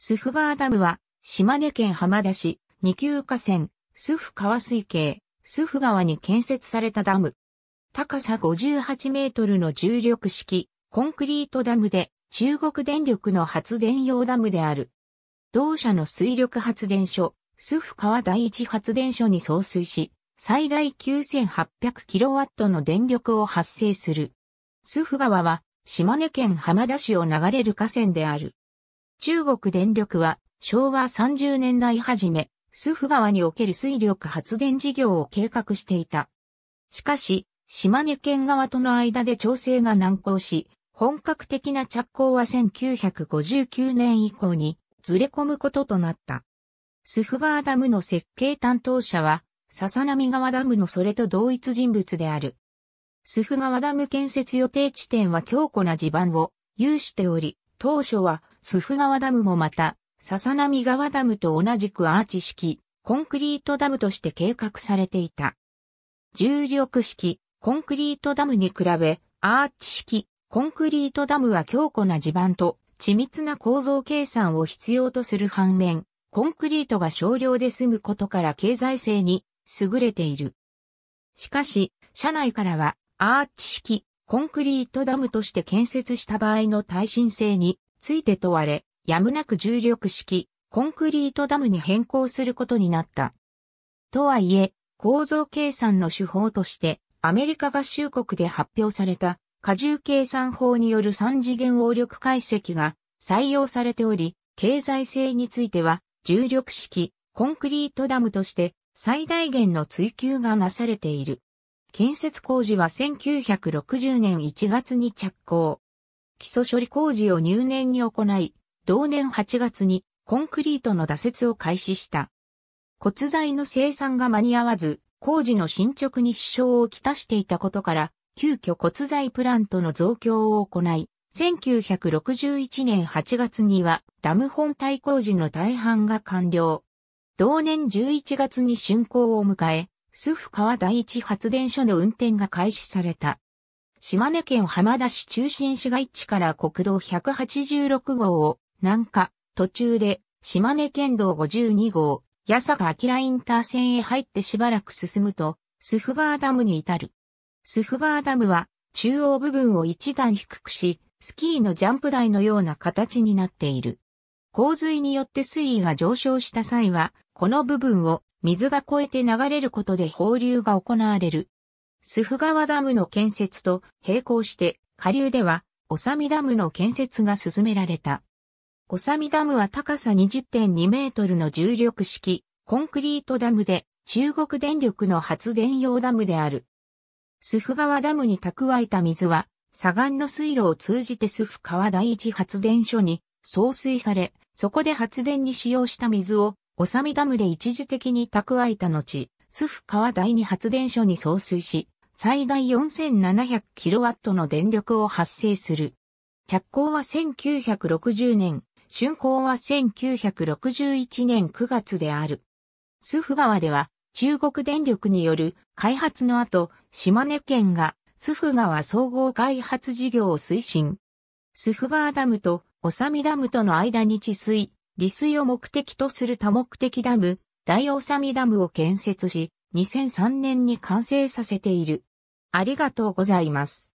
スフ川ダムは、島根県浜田市、二級河川、スフ川水系、スフ川に建設されたダム。高さ58メートルの重力式、コンクリートダムで、中国電力の発電用ダムである。同社の水力発電所、スフ川第一発電所に送水し、最大9 8 0 0ットの電力を発生する。スフ川は、島根県浜田市を流れる河川である。中国電力は昭和30年代初め、スフ川における水力発電事業を計画していた。しかし、島根県側との間で調整が難航し、本格的な着工は1959年以降にずれ込むこととなった。スフ川ダムの設計担当者は、笹波川ダムのそれと同一人物である。スフ川ダム建設予定地点は強固な地盤を有しており、当初はスフ川ダムもまた、笹波川ダムと同じくアーチ式、コンクリートダムとして計画されていた。重力式、コンクリートダムに比べ、アーチ式、コンクリートダムは強固な地盤と緻密な構造計算を必要とする反面、コンクリートが少量で済むことから経済性に優れている。しかし、社内からはアーチ式、コンクリートダムとして建設した場合の耐震性について問われ、やむなく重力式、コンクリートダムに変更することになった。とはいえ、構造計算の手法として、アメリカ合衆国で発表された、荷重計算法による三次元応力解析が採用されており、経済性については、重力式、コンクリートダムとして最大限の追求がなされている。建設工事は1960年1月に着工。基礎処理工事を入念に行い、同年8月にコンクリートの打設を開始した。骨材の生産が間に合わず、工事の進捗に支障をきたしていたことから、急遽骨材プラントの増強を行い、1961年8月にはダム本体工事の大半が完了。同年11月に竣工を迎え、スフ川第一発電所の運転が開始された。島根県浜田市中心市街地から国道186号を南下、途中で島根県道52号、八坂明インター線へ入ってしばらく進むと、スフガーダムに至る。スフガーダムは中央部分を一段低くし、スキーのジャンプ台のような形になっている。洪水によって水位が上昇した際は、この部分を水が越えて流れることで放流が行われる。スフ川ダムの建設と並行して下流では、オサミダムの建設が進められた。オサミダムは高さ20.2メートルの重力式コンクリートダムで中国電力の発電用ダムである。スフ川ダムに蓄えた水は、左岸の水路を通じてスフ川第一発電所に送水され、そこで発電に使用した水を、オサミダムで一時的に蓄えた後、スフ川第二発電所に送水し、最大 4700kW の電力を発生する。着工は1960年、竣工は1961年9月である。スフ川では中国電力による開発の後、島根県がスフ川総合開発事業を推進。スフ川ダムとオサミダムとの間に治水、利水を目的とする多目的ダム、大オサミダムを建設し、2003年に完成させている。ありがとうございます。